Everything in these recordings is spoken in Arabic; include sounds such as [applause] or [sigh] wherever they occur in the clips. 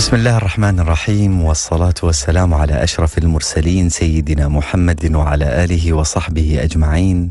بسم الله الرحمن الرحيم والصلاة والسلام على أشرف المرسلين سيدنا محمد وعلى آله وصحبه أجمعين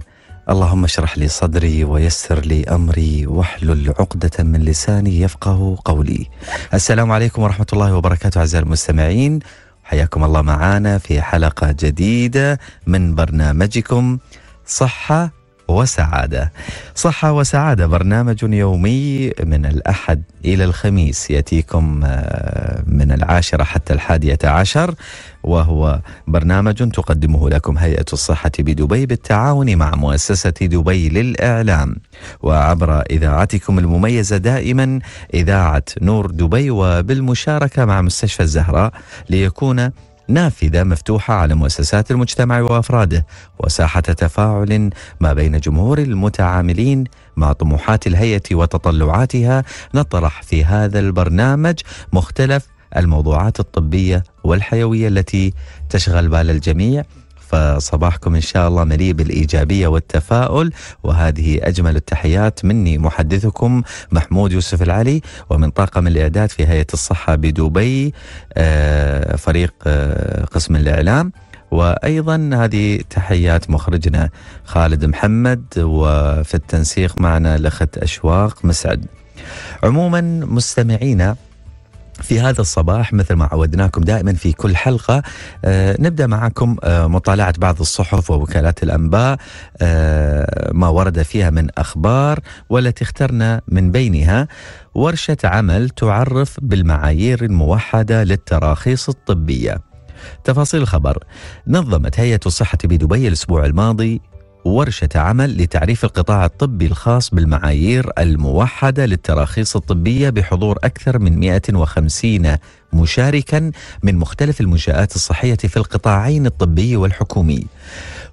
اللهم اشرح لي صدري ويسر لي أمري واحلل عقدة من لساني يفقه قولي السلام عليكم ورحمة الله وبركاته أعزائي المستمعين حياكم الله معنا في حلقة جديدة من برنامجكم صحة وسعادة صحة وسعادة برنامج يومي من الأحد إلى الخميس يأتيكم آه، من العاشرة حتى الحادية عشر وهو برنامج تقدمه لكم هيئة الصحة بدبي بالتعاون مع مؤسسة دبي للإعلام وعبر إذاعتكم المميزة دائما إذاعة نور دبي وبالمشاركة مع مستشفى الزهراء ليكون نافذة مفتوحة على مؤسسات المجتمع وأفراده وساحة تفاعل ما بين جمهور المتعاملين مع طموحات الهيئة وتطلعاتها نطرح في هذا البرنامج مختلف الموضوعات الطبية والحيوية التي تشغل بال الجميع فصباحكم إن شاء الله مليء بالإيجابية والتفاؤل وهذه أجمل التحيات مني محدثكم محمود يوسف العلي ومن طاقم الإعداد في هيئة الصحة بدبي آه، فريق آه، قسم الإعلام وايضا هذه تحيات مخرجنا خالد محمد وفي التنسيق معنا الاخت اشواق مسعد. عموما مستمعينا في هذا الصباح مثل ما عودناكم دائما في كل حلقة آه، نبدأ معكم آه، مطالعة بعض الصحف ووكالات الأنباء آه، ما ورد فيها من أخبار والتي اخترنا من بينها ورشة عمل تعرف بالمعايير الموحدة للتراخيص الطبية تفاصيل الخبر نظمت هيئة الصحة بدبي الأسبوع الماضي ورشة عمل لتعريف القطاع الطبي الخاص بالمعايير الموحدة للتراخيص الطبية بحضور أكثر من 150 مشاركا من مختلف المنشآت الصحية في القطاعين الطبي والحكومي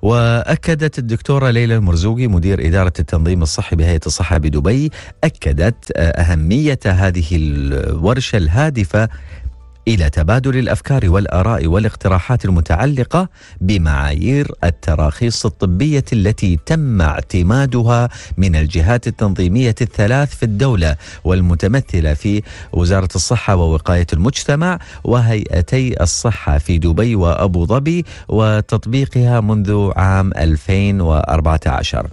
وأكدت الدكتورة ليلى المرزوقي مدير إدارة التنظيم الصحي بهيئة الصحة بدبي أكدت آه، أهمية هذه الورشة الهادفة الى تبادل الافكار والاراء والاقتراحات المتعلقه بمعايير التراخيص الطبيه التي تم اعتمادها من الجهات التنظيميه الثلاث في الدوله والمتمثله في وزاره الصحه ووقايه المجتمع وهيئتي الصحه في دبي وابو ظبي وتطبيقها منذ عام 2014.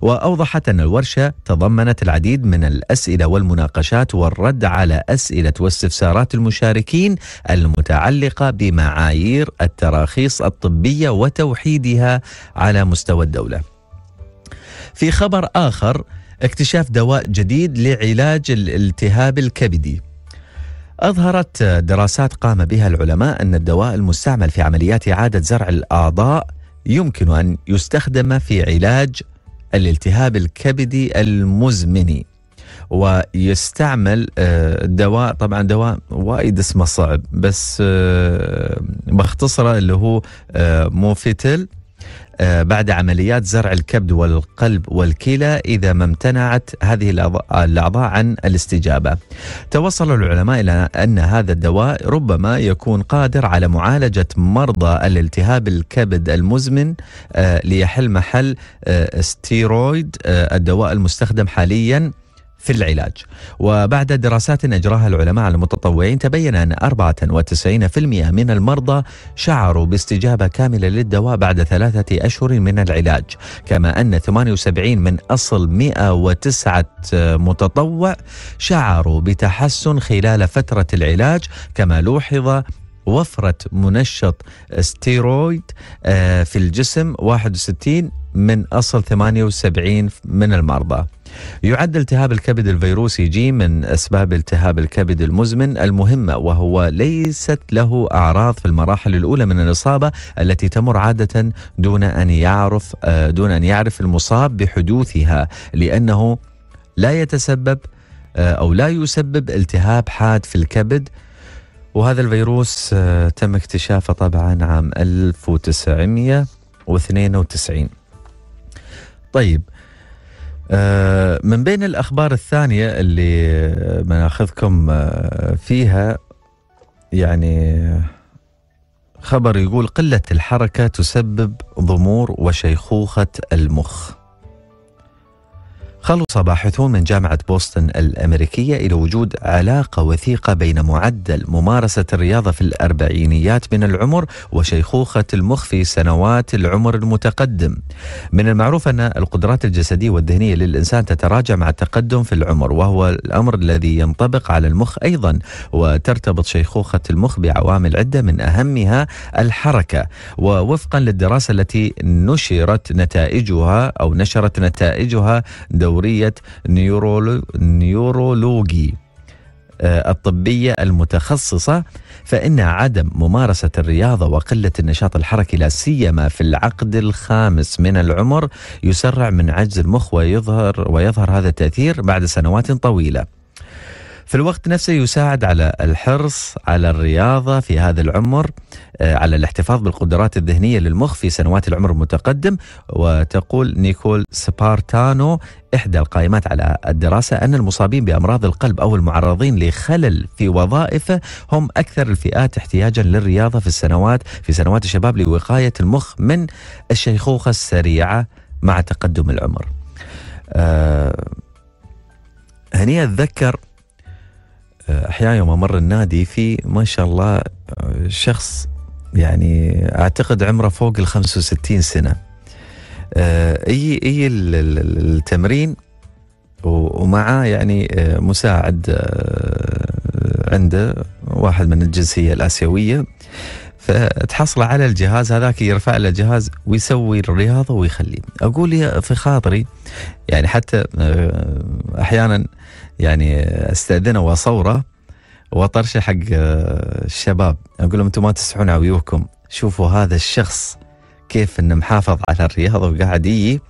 وأوضحت أن الورشة تضمنت العديد من الأسئلة والمناقشات والرد على أسئلة واستفسارات المشاركين المتعلقة بمعايير التراخيص الطبية وتوحيدها على مستوى الدولة. في خبر آخر اكتشاف دواء جديد لعلاج الالتهاب الكبدي. أظهرت دراسات قام بها العلماء أن الدواء المستعمل في عمليات إعادة زرع الأعضاء يمكن أن يستخدم في علاج الالتهاب الكبدي المزمن ويستعمل آه، دواء طبعا دواء وايد اسمه صعب بس بختصره آه، اللي هو آه، موفيتل آه، بعد عمليات زرع الكبد والقلب والكلى إذا ما امتنعت هذه الأعضاء عن الاستجابة توصل العلماء إلى أن هذا الدواء ربما يكون قادر على معالجة مرضى الالتهاب الكبد المزمن آه، ليحل محل آه، ستيرويد الدواء المستخدم حالياً في العلاج وبعد دراسات أجراها العلماء على المتطوعين تبين أن 94% من المرضى شعروا باستجابة كاملة للدواء بعد ثلاثة أشهر من العلاج كما أن 78 من أصل 109 متطوع شعروا بتحسن خلال فترة العلاج كما لوحظ وفرة منشط ستيرويد آه، في الجسم 61 من أصل 78 من المرضى يعد التهاب الكبد الفيروسي جي من أسباب التهاب الكبد المزمن المهمة وهو ليست له أعراض في المراحل الأولى من الإصابة التي تمر عادة دون أن يعرف آه، دون أن يعرف المصاب بحدوثها لأنه لا يتسبب آه، أو لا يسبب التهاب حاد في الكبد وهذا الفيروس آه، تم اكتشافه طبعا عام 1992 طيب آه، من بين الأخبار الثانية اللي بناخذكم آه، فيها يعني خبر يقول قلة الحركة تسبب ضمور وشيخوخة المخ خلص باحثون من جامعة بوسطن الأمريكية إلى وجود علاقة وثيقة بين معدل ممارسة الرياضة في الأربعينيات من العمر وشيخوخة المخ في سنوات العمر المتقدم من المعروف أن القدرات الجسدية والذهنية للإنسان تتراجع مع التقدم في العمر وهو الأمر الذي ينطبق على المخ أيضا وترتبط شيخوخة المخ بعوامل عدة من أهمها الحركة ووفقا للدراسة التي نشرت نتائجها أو نشرت نتائجها دو دورية نيورولو نيورولوجي آه، الطبية المتخصصة فإن عدم ممارسة الرياضة وقلة النشاط الحركي لا سيما في العقد الخامس من العمر يسرع من عجز المخ ويظهر ويظهر هذا التأثير بعد سنوات طويلة. في الوقت نفسه يساعد على الحرص على الرياضه في هذا العمر آه، على الاحتفاظ بالقدرات الذهنيه للمخ في سنوات العمر المتقدم وتقول نيكول سبارتانو إحدى القائمات على الدراسة أن المصابين بأمراض القلب أو المعرضين لخلل في وظائفه هم أكثر الفئات احتياجا للرياضة في السنوات في سنوات الشباب لوقاية المخ من الشيخوخة السريعة مع تقدم العمر. آه هني أتذكر احيانا يوم امر النادي في ما شاء الله شخص يعني اعتقد عمره فوق ال 65 سنه آه، اي اي التمرين ومعاه يعني آه، مساعد آه، عنده واحد من الجنسيه الاسيويه فتحصله على الجهاز هذاك يرفع له جهاز ويسوي الرياضه ويخليه اقول يا في خاطري يعني حتى آه، احيانا يعني استاذنه واصوره وطرشه حق آه، الشباب اقول لهم انتم ما تسعون عيوكم شوفوا هذا الشخص كيف انه محافظ على الرياضه وقاعد يجي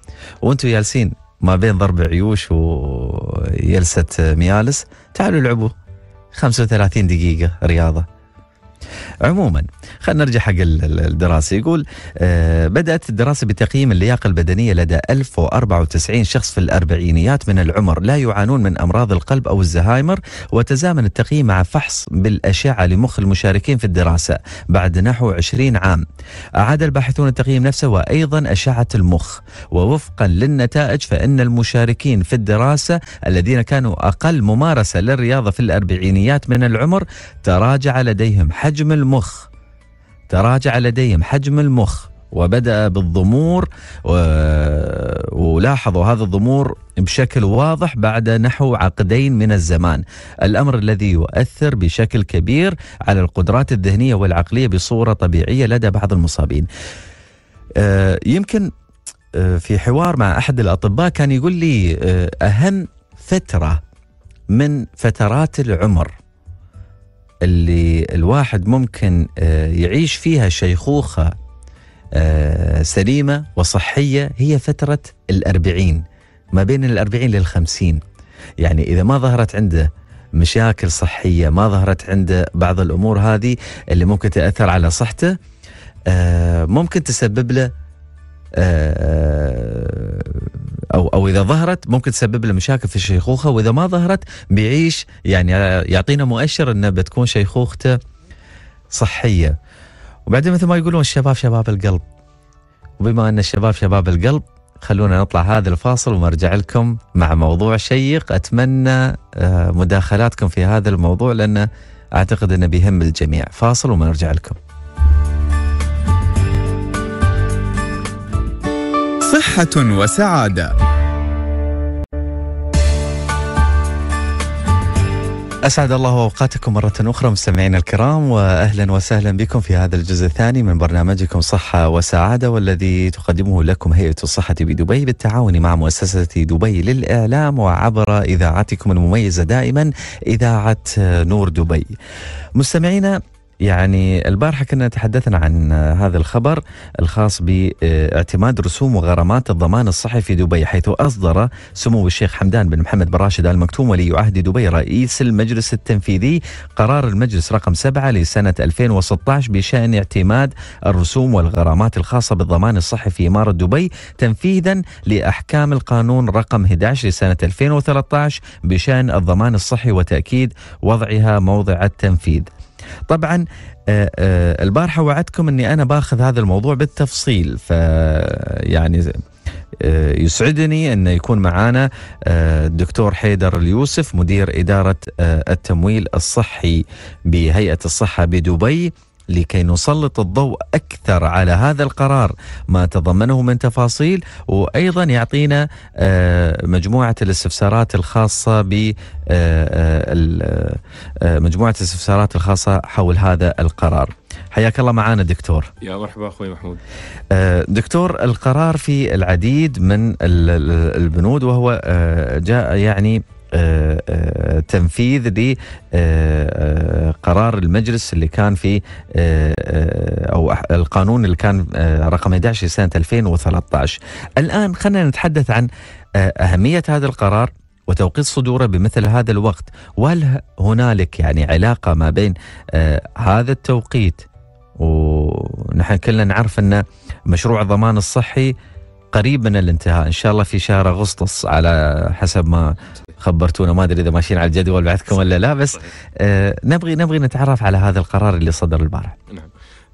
وانتم جالسين ما بين ضرب عيوش وجلسه ميالس تعالوا العبوا 35 دقيقه رياضه عموما خلينا نرجع حق الدراسه يقول آه، بدات الدراسه بتقييم اللياقه البدنيه لدى 1094 شخص في الاربعينيات من العمر لا يعانون من امراض القلب او الزهايمر وتزامن التقييم مع فحص بالاشعه لمخ المشاركين في الدراسه بعد نحو 20 عام اعاد الباحثون التقييم نفسه وايضا اشعه المخ ووفقا للنتائج فان المشاركين في الدراسه الذين كانوا اقل ممارسه للرياضه في الاربعينيات من العمر تراجع لديهم حجم المخ تراجع لديهم حجم المخ وبدأ بالضمور ولاحظوا هذا الضمور بشكل واضح بعد نحو عقدين من الزمان الأمر الذي يؤثر بشكل كبير على القدرات الذهنية والعقلية بصورة طبيعية لدى بعض المصابين آه، يمكن آه، في حوار مع أحد الأطباء كان يقول لي آه، أهم فترة من فترات العمر اللي الواحد ممكن آه، يعيش فيها شيخوخة آه، سليمة وصحية هي فترة الأربعين ما بين الأربعين للخمسين يعني إذا ما ظهرت عنده مشاكل صحية ما ظهرت عنده بعض الأمور هذه اللي ممكن تأثر على صحته آه، ممكن تسبب له او او اذا ظهرت ممكن تسبب له مشاكل في الشيخوخه واذا ما ظهرت بيعيش يعني يعطينا مؤشر انه بتكون شيخوخته صحيه وبعدين مثل ما يقولون الشباب شباب القلب وبما ان الشباب شباب القلب خلونا نطلع هذا الفاصل ونرجع لكم مع موضوع شيق اتمنى آه، مداخلاتكم في هذا الموضوع لانه اعتقد انه بيهم الجميع فاصل ونرجع لكم صحة وسعادة. أسعد الله أوقاتكم مرة أخرى مستمعينا الكرام وأهلا وسهلا بكم في هذا الجزء الثاني من برنامجكم صحة وسعادة والذي تقدمه لكم هيئة الصحة بدبي بالتعاون مع مؤسسة دبي للإعلام وعبر إذاعتكم المميزة دائما إذاعة نور دبي. مستمعينا يعني البارحة كنا تحدثنا عن هذا الخبر الخاص باعتماد رسوم وغرامات الضمان الصحي في دبي حيث أصدر سمو الشيخ حمدان بن محمد بن راشد آل مكتوم ولي عهد دبي رئيس المجلس التنفيذي قرار المجلس رقم سبعه لسنة 2016 بشأن اعتماد الرسوم والغرامات الخاصة بالضمان الصحي في إمارة دبي تنفيذا لأحكام القانون رقم 11 لسنة 2013 بشأن الضمان الصحي وتأكيد وضعها موضع التنفيذ طبعا آه، آه، البارحه وعدتكم اني انا باخذ هذا الموضوع بالتفصيل فيعني آه، يسعدني أن يكون معنا الدكتور حيدر اليوسف مدير إدارة التمويل الصحي بهيئة الصحة بدبي لكي نسلط الضوء اكثر على هذا القرار ما تضمنه من تفاصيل وايضا يعطينا آه، مجموعه الاستفسارات الخاصه ب آه، آه، مجموعه الاستفسارات الخاصه حول هذا القرار. حياك الله معانا دكتور يا مرحبا اخوي محمود دكتور القرار في العديد من البنود وهو جاء يعني آه، آه، تنفيذ لقرار آه، المجلس اللي كان في او القانون اللي كان رقم 11 سنه 2013 الان خلينا نتحدث عن اهميه هذا القرار وتوقيت صدوره بمثل هذا الوقت وهل هنالك يعني علاقه ما بين هذا التوقيت ونحن كلنا نعرف ان مشروع الضمان الصحي قريب من الانتهاء ان شاء الله في شهر اغسطس على حسب ما خبرتونا ما ادري اذا ماشيين على الجدول بعدكم ولا لا بس آه، نبغي نبغي نتعرف على هذا القرار اللي صدر البارح نعم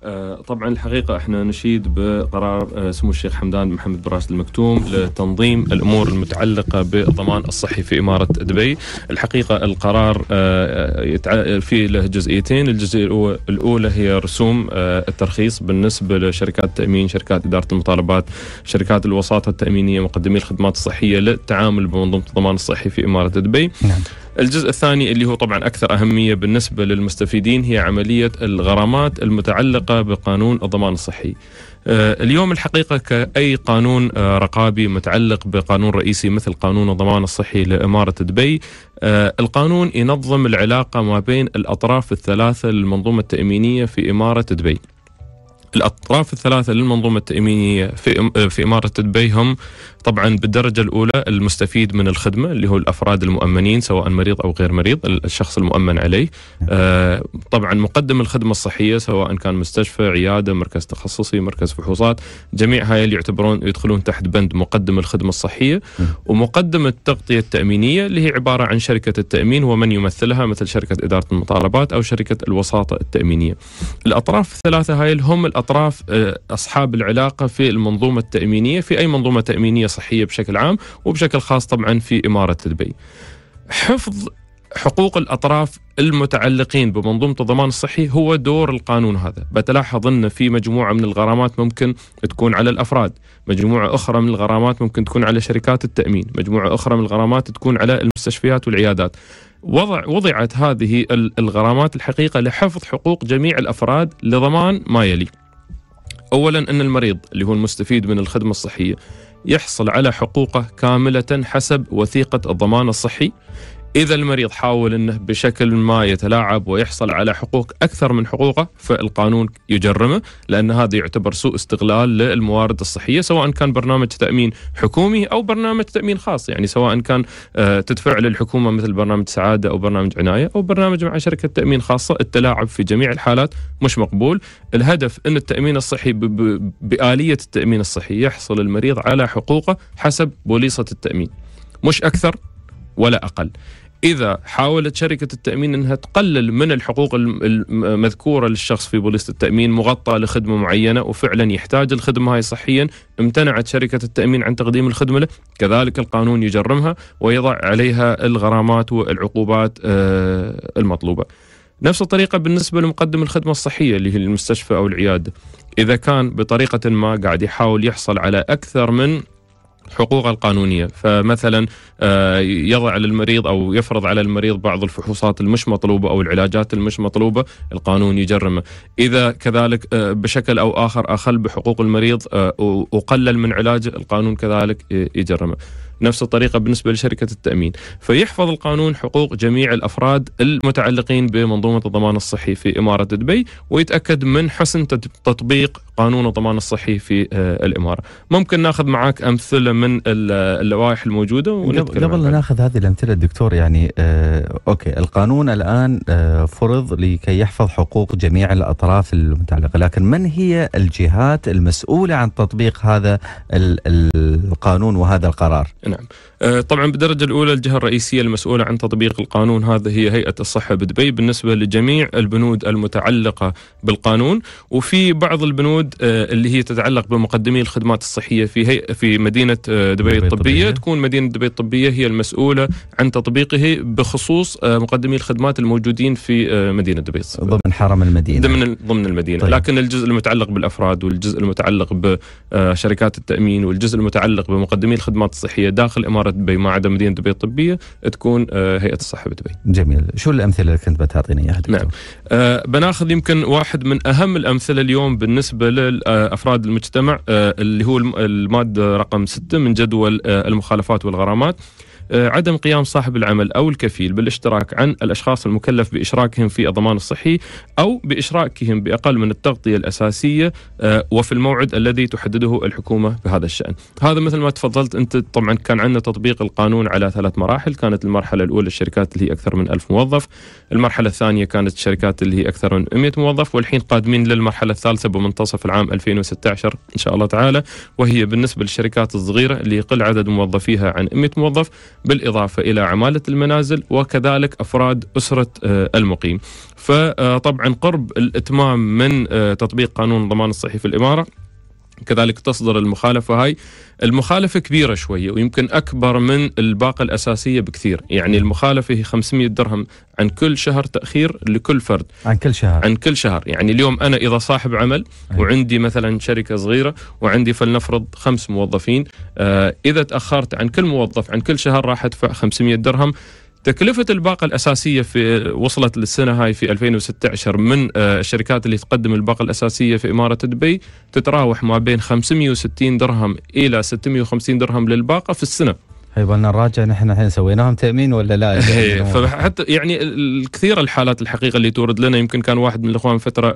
آه، طبعا الحقيقة احنا نشيد بقرار آه، سمو الشيخ حمدان بن محمد براس المكتوم لتنظيم الأمور المتعلقة بالضمان الصحي في إمارة دبي الحقيقة القرار آه، في له جزئيتين الجزئية الأولى هي رسوم الترخيص بالنسبة لشركات التأمين شركات إدارة المطالبات شركات الوساطة التأمينية مقدمي الخدمات الصحية للتعامل بمنظومة الضمان الصحي في إمارة دبي نعم. الجزء الثاني اللي هو طبعا أكثر أهمية بالنسبة للمستفيدين هي عملية الغرامات المتعلقة بقانون الضمان الصحي آه، اليوم الحقيقة كأي قانون آه، رقابي متعلق بقانون رئيسي مثل قانون الضمان الصحي لإمارة دبي آه، القانون ينظم العلاقة ما بين الأطراف الثلاثة للمنظومة التأمينية في إمارة دبي الأطراف الثلاثة للمنظومة التأمينية في, في إمارة دبي هم طبعا بالدرجة الأولى المستفيد من الخدمة اللي هو الأفراد المؤمنين سواء مريض أو غير مريض الشخص المؤمن عليه نعم. آه، طبعا مقدم الخدمة الصحية سواء كان مستشفى عيادة مركز تخصصي مركز فحوصات جميع هاي اللي يعتبرون يدخلون تحت بند مقدم الخدمة الصحية نعم. ومقدم التغطية التأمينية اللي هي عبارة عن شركة التأمين ومن يمثلها مثل شركة إدارة المطالبات أو شركة الوساطة التأمينية الأطراف الثلاثة هاي هم الأطراف آه، أصحاب العلاقة في المنظومة التأمينية في أي منظومة تأمينية الصحيه بشكل عام وبشكل خاص طبعا في اماره دبي. حفظ حقوق الاطراف المتعلقين بمنظومه الضمان الصحي هو دور القانون هذا، بتلاحظ ان في مجموعه من الغرامات ممكن تكون على الافراد، مجموعه اخرى من الغرامات ممكن تكون على شركات التامين، مجموعه اخرى من الغرامات تكون على المستشفيات والعيادات. وضع وضعت هذه الغرامات الحقيقه لحفظ حقوق جميع الافراد لضمان ما يلي. اولا ان المريض اللي هو المستفيد من الخدمه الصحيه يحصل على حقوقه كاملة حسب وثيقة الضمان الصحي إذا المريض حاول أنه بشكل ما يتلاعب ويحصل على حقوق أكثر من حقوقه فالقانون يجرمه لأن هذا يعتبر سوء استغلال للموارد الصحية سواء كان برنامج تأمين حكومي أو برنامج تأمين خاص يعني سواء كان آه، تدفع للحكومة مثل برنامج سعادة أو برنامج عناية أو برنامج مع شركة تأمين خاصة التلاعب في جميع الحالات مش مقبول الهدف أن التأمين الصحي بآلية التأمين الصحي يحصل المريض على حقوقه حسب بوليصة التأمين مش أكثر ولا أقل إذا حاولت شركة التأمين أنها تقلل من الحقوق المذكورة للشخص في بوليصه التأمين مغطى لخدمة معينة وفعلا يحتاج الخدمة هاي صحيا امتنعت شركة التأمين عن تقديم الخدمة له كذلك القانون يجرمها ويضع عليها الغرامات والعقوبات آه، المطلوبة نفس الطريقة بالنسبة لمقدم الخدمة الصحية اللي هي المستشفى أو العيادة إذا كان بطريقة ما قاعد يحاول يحصل على أكثر من حقوقه القانونيه فمثلا آه، يضع للمريض او يفرض على المريض بعض الفحوصات المش مطلوبه او العلاجات المش مطلوبه القانون يجرمه اذا كذلك آه، بشكل او اخر اخل بحقوق المريض آه، وقلل من علاجه القانون كذلك يجرمه نفس الطريقه بالنسبه لشركه التامين فيحفظ القانون حقوق جميع الافراد المتعلقين بمنظومه الضمان الصحي في اماره دبي ويتاكد من حسن تطبيق قانون الضمان الصحي في آه، الاماره ممكن ناخذ معك امثله من اللوائح الموجوده قبل لا ناخذ هذه الامثله الدكتور يعني آه اوكي القانون الان آه فرض لكي يحفظ حقوق جميع الاطراف المتعلقه لكن من هي الجهات المسؤوله عن تطبيق هذا القانون وهذا القرار نعم آه، طبعا بالدرجه الاولى الجهه الرئيسيه المسؤوله عن تطبيق القانون هذا هي هيئه الصحه بدبي بالنسبه لجميع البنود المتعلقه بالقانون وفي بعض البنود آه، اللي هي تتعلق بمقدمي الخدمات الصحيه في هي في مدينه آه، دبي الطبيه تكون مدينه دبي الطبيه هي المسؤوله عن تطبيقه بخصوص آه، مقدمي الخدمات الموجودين في مدينه دبي الصحية. ضمن حرم المدينه ضمن ضمن المدينه طيب. لكن الجزء المتعلق بالافراد والجزء المتعلق بشركات التامين والجزء المتعلق بمقدمي الخدمات الصحيه داخل اماره دبي ما عدا مدينه دبي الطبيه تكون هيئه الصحه بدبي جميل شو الامثله اللي كنت بتعطيني اياها نعم آه بناخذ يمكن واحد من اهم الامثله اليوم بالنسبه لافراد آه، المجتمع آه، اللي هو الماده رقم 6 من جدول آه، المخالفات والغرامات آه، عدم قيام صاحب العمل او الكفيل بالاشتراك عن الاشخاص المكلف باشراكهم في الضمان الصحي او باشراكهم باقل من التغطيه الاساسيه آه، وفي الموعد الذي تحدده الحكومه بهذا الشان. هذا مثل ما تفضلت انت طبعا كان عندنا تطبيق القانون على ثلاث مراحل، كانت المرحله الاولى الشركات اللي هي اكثر من ألف موظف، المرحله الثانيه كانت الشركات اللي هي اكثر من 100 موظف والحين قادمين للمرحله الثالثه بمنتصف العام 2016 ان شاء الله تعالى وهي بالنسبه للشركات الصغيره اللي يقل عدد موظفيها عن 100 موظف بالإضافة إلى عمالة المنازل وكذلك أفراد أسرة آه، المقيم فطبعا قرب الإتمام من آه، تطبيق قانون ضمان الصحي في الإمارة كذلك تصدر المخالفة هاي المخالفه كبيره شويه ويمكن اكبر من الباقه الاساسيه بكثير يعني المخالفه هي 500 درهم عن كل شهر تاخير لكل فرد عن كل شهر عن كل شهر يعني اليوم انا اذا صاحب عمل وعندي مثلا شركه صغيره وعندي فلنفرض خمس موظفين آه اذا تاخرت عن كل موظف عن كل شهر راح ادفع 500 درهم تكلفة الباقة الأساسية في وصلت للسنة هاي في 2016 من آه، الشركات اللي تقدم الباقة الأساسية في إمارة دبي تتراوح ما بين 560 درهم إلى 650 درهم للباقة في السنة بالنا نراجع نحن الحين سويناهم تامين ولا لا؟ [laughs] إيه، فحتى يعني الكثير الحالات الحقيقه اللي تورد لنا يمكن كان واحد من الاخوان فتره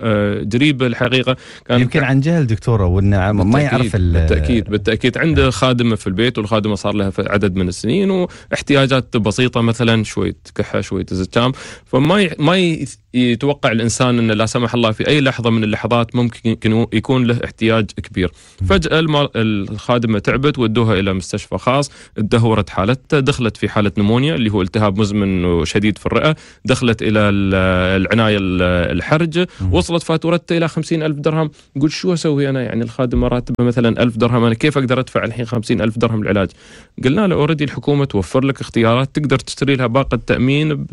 قريبه آه، الحقيقه كان يمكن عن جهل دكتوره وانه ما يعرف بالتاكيد بالتاكيد عنده نعم. خادمه في البيت والخادمه صار لها عدد من السنين واحتياجات بسيطه مثلا شويه كحه شويه زكام فما ما يتوقع الانسان انه لا سمح الله في اي لحظه من اللحظات ممكن يكون له احتياج كبير فجاه الخادمه تعبت ودوها الى مستشفى خاص ادوها تدهورت حالتها دخلت في حالة نمونيا اللي هو التهاب مزمن وشديد في الرئة دخلت إلى العناية الحرج وصلت فاتورتها إلى خمسين ألف درهم قلت شو أسوي أنا يعني الخادمة راتبه مثلا ألف درهم أنا كيف أقدر أدفع الحين خمسين ألف درهم للعلاج قلنا له أوريدي الحكومة توفر لك اختيارات تقدر تشتري لها باقة تأمين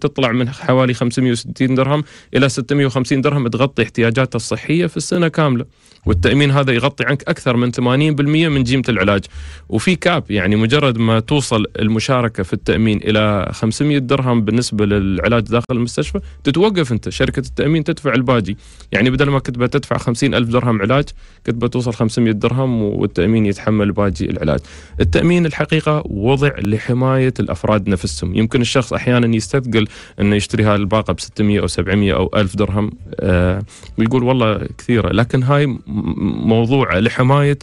تطلع من حوالي 560 درهم إلى 650 درهم تغطي احتياجاتها الصحية في السنة كاملة والتامين هذا يغطي عنك اكثر من 80% من جيمه العلاج وفي كاب يعني مجرد ما توصل المشاركه في التامين الى 500 درهم بالنسبه للعلاج داخل المستشفى تتوقف انت شركه التامين تدفع الباقي يعني بدل ما كنت بتدفع 50 ألف درهم علاج كنت بتوصل 500 درهم والتامين يتحمل باقي العلاج التامين الحقيقه وضع لحمايه الافراد نفسهم يمكن الشخص احيانا يستثقل انه يشتري هذه الباقه ب 600 او 700 او 1000 درهم آه ويقول والله كثيره لكن هاي موضوع لحمايه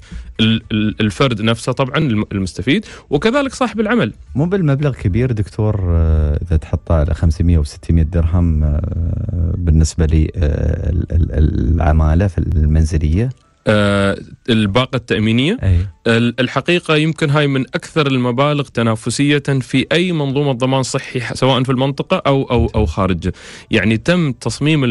الفرد نفسه طبعا المستفيد وكذلك صاحب العمل مو بالمبلغ كبير دكتور آه، اذا تحطه على 500 او 600 درهم آه، بالنسبه للعماله آه، المنزليه آه، الباقه التامينيه أي. الحقيقه يمكن هاي من اكثر المبالغ تنافسيه في اي منظومه ضمان صحي سواء في المنطقه او او او خارجه يعني تم تصميم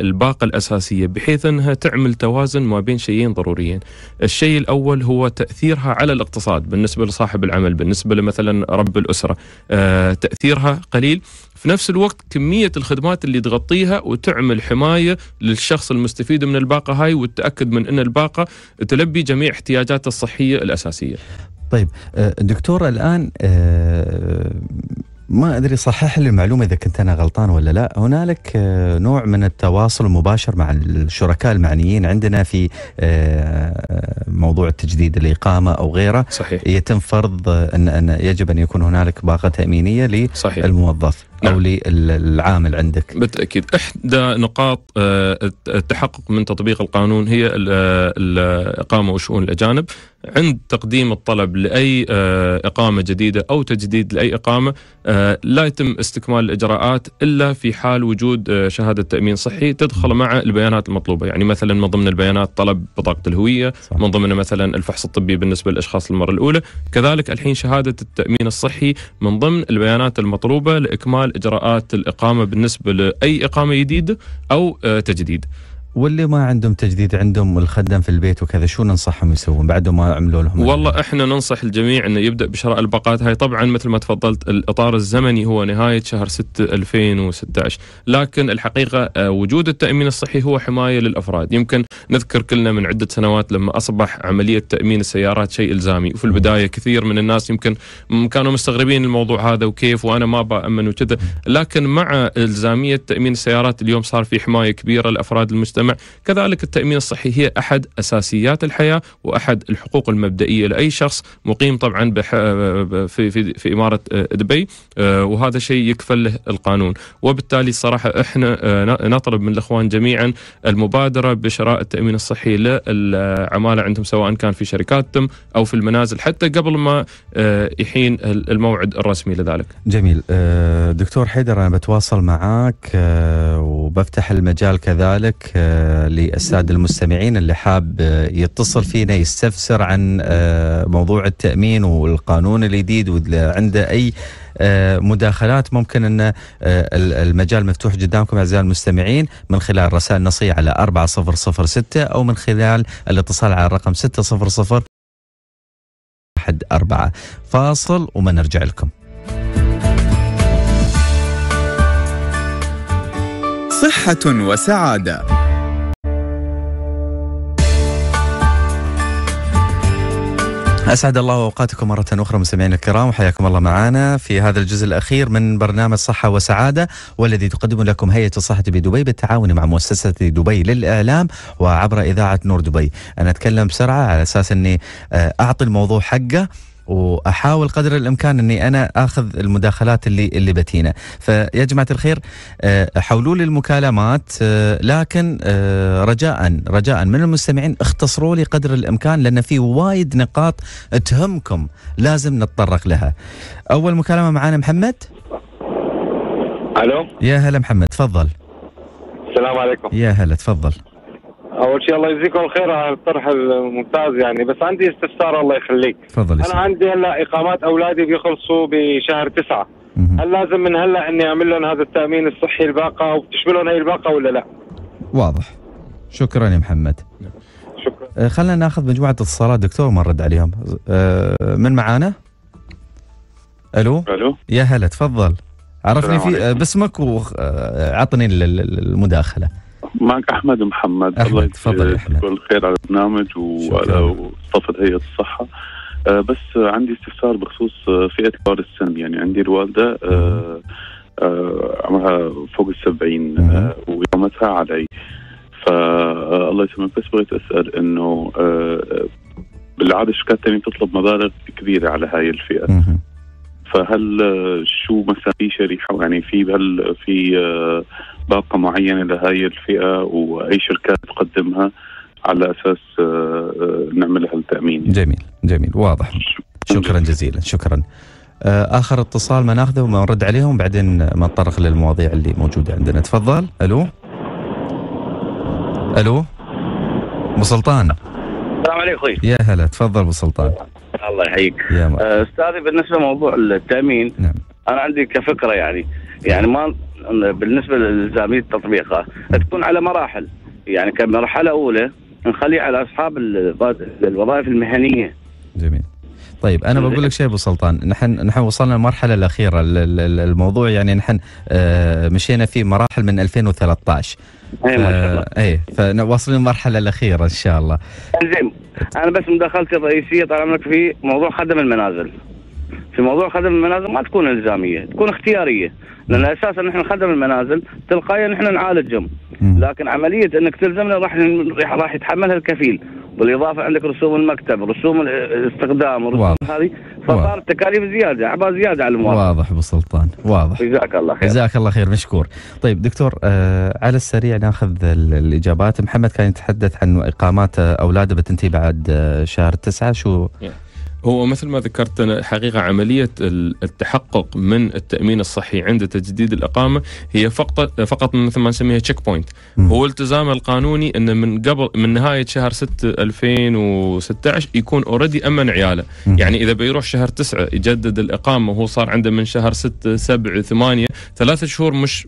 الباقه الاساسيه بحيث انها تعمل توازن ما بين شيئين ضروريين الشيء الاول هو تاثيرها على الاقتصاد بالنسبه لصاحب العمل بالنسبه لمثلا رب الاسره آه، تاثيرها قليل في نفس الوقت كمية الخدمات اللي تغطيها وتعمل حماية للشخص المستفيد من الباقة هاي والتأكد من أن الباقة تلبي جميع احتياجاته الصحية الأساسية طيب آه، دكتور الآن آه، ما ادري صحح لي المعلومه اذا كنت انا غلطان ولا لا، هنالك آه، نوع من التواصل المباشر مع الشركاء المعنيين عندنا في موضوع التجديد الاقامه او غيره صحيح. يتم فرض ان يجب ان يكون هنالك باقه تامينيه للموظف. صحيح. نعم. او للعامل عندك بالتاكيد احدى نقاط آه، التحقق من تطبيق القانون هي الاقامه آه، آه، وشؤون الاجانب عند تقديم الطلب لاي اقامه جديده او تجديد لاي اقامه لا يتم استكمال الاجراءات الا في حال وجود شهاده تامين صحي تدخل مع البيانات المطلوبه يعني مثلا من ضمن البيانات طلب بطاقه الهويه صح. من ضمن مثلا الفحص الطبي بالنسبه للاشخاص المره الاولى كذلك الحين شهاده التامين الصحي من ضمن البيانات المطلوبه لاكمال اجراءات الاقامه بالنسبه لاي اقامه جديده او آه، تجديد. واللي ما عندهم تجديد عندهم الخدام في البيت وكذا شو ننصحهم يسوون بعد ما عملوا لهم والله عملية. احنا ننصح الجميع انه يبدا بشراء الباقات هاي طبعا مثل ما تفضلت الاطار الزمني هو نهايه شهر 6 2016 لكن الحقيقه آه، وجود التامين الصحي هو حمايه للافراد يمكن نذكر كلنا من عده سنوات لما اصبح عمليه تامين السيارات شيء الزامي وفي البدايه كثير من الناس يمكن كانوا مستغربين الموضوع هذا وكيف وانا ما بامن وكذا لكن مع الزاميه تامين السيارات اليوم صار في حمايه كبيره لافراد المجتمع المجتمع كذلك التأمين الصحي هي أحد أساسيات الحياة وأحد الحقوق المبدئية لأي شخص مقيم طبعا في, في, في إمارة آه، دبي آه، وهذا شيء يكفل له القانون وبالتالي صراحة إحنا آه، نطلب من الإخوان جميعا المبادرة بشراء التأمين الصحي للعمالة عندهم سواء كان في شركاتهم أو في المنازل حتى قبل ما يحين الموعد الرسمي لذلك جميل دكتور حيدر أنا بتواصل معك وبفتح المجال كذلك آه، للساده المستمعين اللي حاب آه، يتصل فينا يستفسر عن آه، موضوع التامين والقانون الجديد عنده اي مداخلات ممكن ان المجال مفتوح قدامكم اعزائي المستمعين من خلال رسائل نصيه على 4006 او من خلال الاتصال على الرقم 600 فاصل وما نرجع لكم صحة وسعادة اسعد الله اوقاتكم مره اخرى مستمعينا الكرام وحياكم الله معنا في هذا الجزء الاخير من برنامج صحه وسعاده والذي تقدم لكم هيئه الصحه بدبي بالتعاون مع مؤسسه دبي للاعلام وعبر اذاعه نور دبي. انا اتكلم بسرعه على اساس اني آه، اعطي الموضوع حقه واحاول قدر الامكان اني انا اخذ المداخلات اللي اللي بتينا فيا جماعه الخير آه، حولوا لي المكالمات آه، لكن آه، رجاء رجاء من المستمعين اختصروا لي قدر الامكان لان في وايد نقاط تهمكم لازم نتطرق لها اول مكالمه معانا محمد الو يا هلا محمد تفضل السلام عليكم يا هلا تفضل اول شيء الله يجزيكم الخير على الطرح الممتاز يعني بس عندي استفسار الله يخليك تفضل انا سيدي. عندي هلا اقامات اولادي بيخلصوا بشهر تسعة مم. هل لازم من هلا اني اعمل لهم هذا التامين الصحي الباقه وبتشملهم هي الباقه ولا لا؟ واضح شكرا يا محمد شكرا آه، خلينا ناخذ مجموعه اتصالات دكتور ما نرد عليهم آه، من معانا؟ الو الو يا هلا تفضل عرفني في آه، باسمك وعطني المداخله معك احمد محمد أحمد الله يتفضل كل خير على البرنامج وصفد هيئه الصحه آه، بس عندي استفسار بخصوص آه، فئه كبار السن يعني عندي الوالده آه، عمرها فوق السبعين ويومتها علي فالله يسلمك بس بغيت اسال انه بالعاده الشركات الثانيه تطلب مبالغ كبيره على هاي الفئه فهل آه، شو مثلا في شريحه يعني في هل في آه، باقه معينه لهي الفئه واي شركات تقدمها على اساس آه، نعمل هالتامين جميل جميل واضح شكرا جزيلا شكرا اخر اتصال ما ناخذه وما نرد عليهم بعدين ما نطرق للمواضيع اللي موجوده عندنا تفضل الو الو ابو سلطان السلام عليكم اخوي يا هلا تفضل ابو سلطان الله يحييك آه، استاذي بالنسبه لموضوع التامين نعم. انا عندي كفكره يعني يعني ما بالنسبه للزاميه التطبيقات تكون على مراحل يعني كمرحله اولى نخليه على اصحاب الوظائف المهنيه جميل طيب انا بقول لك شيء ابو سلطان نحن نحن وصلنا للمرحله الاخيره الموضوع يعني نحن آه، مشينا فيه مراحل من 2013 اي ما شاء الله آه، اي فواصلين المرحله الاخيره ان شاء الله زين انا بس مداخلتي الرئيسيه طال عمرك في موضوع خدم المنازل في موضوع خدم المنازل ما تكون الزاميه تكون اختياريه لان اساسا نحن خدم المنازل تلقائيا نحن نعالجهم لكن عمليه انك تلزمنا راح راح يتحملها الكفيل بالاضافه عندك رسوم المكتب رسوم الاستخدام رسوم هذه فصار التكاليف زياده عباء زياده على المواطن واضح ابو سلطان واضح جزاك الله خير جزاك الله خير مشكور طيب دكتور آه على السريع ناخذ الاجابات محمد كان يتحدث عن اقامات اولاده بتنتهي بعد آه، شهر تسعة شو yeah. هو مثل ما ذكرت أنا حقيقة عملية التحقق من التأمين الصحي عند تجديد الإقامة هي فقط فقط مثل ما نسميها تشيك بوينت هو التزام القانوني أنه من قبل من نهاية شهر 6 2016 يكون اوريدي أمن عياله يعني إذا بيروح شهر 9 يجدد الإقامة وهو صار عنده من شهر 6 7 8 ثلاثة شهور مش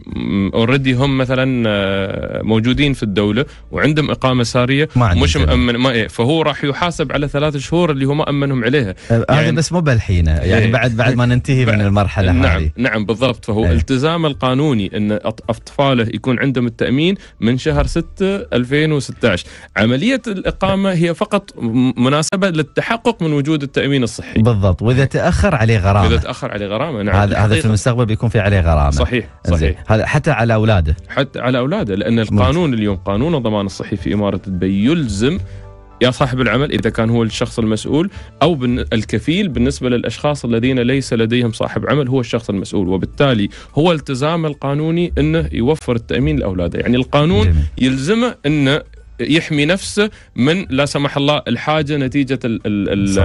اوريدي هم مثلا آه، موجودين في الدولة وعندهم إقامة سارية مش مأمن ما إيه فهو راح يحاسب على ثلاثة شهور اللي هو ما أمنهم عليه عليها هذا يعني بس مو بالحين يعني إيه بعد بعد ما ننتهي من المرحله نعم هذه نعم بالضبط فهو إيه التزام القانوني ان اطفاله يكون عندهم التامين من شهر 6 2016 عمليه الاقامه هي فقط مناسبه للتحقق من وجود التامين الصحي بالضبط واذا تاخر عليه غرامه اذا تاخر عليه غرامه نعم هذا هذا في المستقبل بيكون في عليه غرامه صحيح صحيح هذا حتى على اولاده حتى على اولاده لان القانون اليوم قانون الضمان الصحي في اماره دبي يلزم يا صاحب العمل اذا كان هو الشخص المسؤول او الكفيل بالنسبه للاشخاص الذين ليس لديهم صاحب عمل هو الشخص المسؤول وبالتالي هو التزامه القانوني انه يوفر التامين لاولاده يعني القانون يلزمه انه يحمي نفسه من لا سمح الله الحاجه نتيجه ال ال ال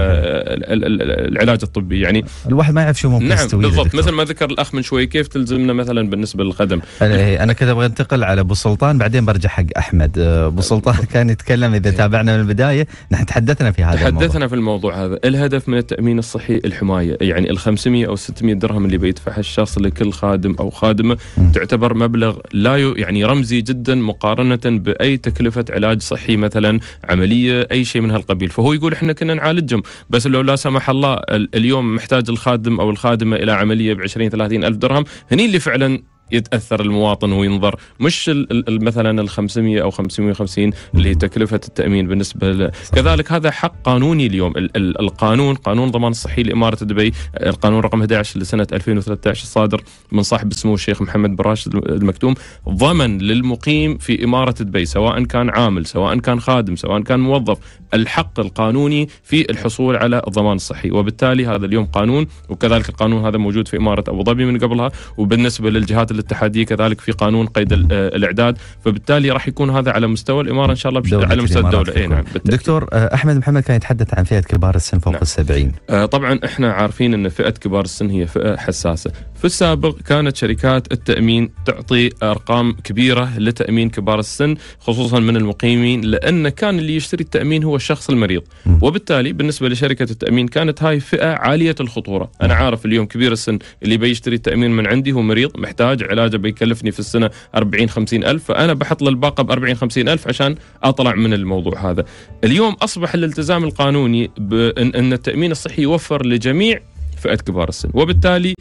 الـ الـ العلاج الطبي يعني الواحد ما يعرف شو ممكن نعم بالضبط مثل ما ذكر الاخ من شوي كيف تلزمنا مثلا بالنسبه للقدم انا كذا ابغى انتقل على ابو سلطان بعدين برجع حق احمد أه، ابو أه. سلطان [laughs] كان يتكلم اذا إيه. تابعنا من البدايه نحن تحدثنا في هذا تحدثنا الموضوع. في الموضوع هذا الهدف من التامين الصحي الحمايه يعني ال 500 او 600 درهم اللي بيدفعها الشخص لكل خادم او خادمه م. تعتبر مبلغ لا يعني رمزي جدا مقارنه باي تكلفه علاج علاج صحي مثلا عمليه اي شيء من هالقبيل فهو يقول احنا كنا نعالجهم بس لو لا سمح الله اليوم محتاج الخادم او الخادمه الى عمليه ب 20 30 الف درهم هني اللي فعلا يتاثر المواطن وينظر مش مثلا ال 500 او 550 اللي هي تكلفه التامين بالنسبه ل... كذلك هذا حق قانوني اليوم القانون قانون ضمان الصحي لاماره دبي القانون رقم 11 لسنه 2013 الصادر من صاحب السمو الشيخ محمد بن راشد المكتوم ضمن للمقيم في اماره دبي سواء كان عامل سواء كان خادم سواء كان موظف الحق القانوني في الحصول على الضمان الصحي وبالتالي هذا اليوم قانون وكذلك القانون هذا موجود في اماره ابو ظبي من قبلها وبالنسبه للجهات الاتحاديه كذلك في قانون قيد آه، الاعداد فبالتالي راح يكون هذا على مستوى الاماره ان شاء الله بشكل على مستوى الدوله اي نعم دكتور آه، احمد محمد كان يتحدث عن فئه كبار السن فوق نعم. السبعين آه، طبعا احنا عارفين ان فئه كبار السن هي فئه حساسه في السابق كانت شركات التأمين تعطي أرقام كبيرة لتأمين كبار السن خصوصا من المقيمين لأن كان اللي يشتري التأمين هو الشخص المريض وبالتالي بالنسبة لشركة التأمين كانت هاي فئة عالية الخطورة أنا عارف اليوم كبير السن اللي بيشتري التأمين من عندي هو مريض محتاج علاجه بيكلفني في السنة 40 50 ألف فأنا بحط له الباقة ب 40 50 ألف عشان أطلع من الموضوع هذا اليوم أصبح الالتزام القانوني بأن التأمين الصحي يوفر لجميع فئة كبار السن وبالتالي